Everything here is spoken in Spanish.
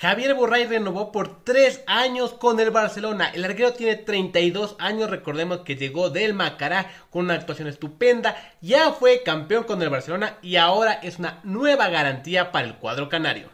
Javier Borray renovó por 3 años con el Barcelona. El arquero tiene 32 años, recordemos que llegó del Macará con una actuación estupenda, ya fue campeón con el Barcelona y ahora es una nueva garantía para el cuadro canario.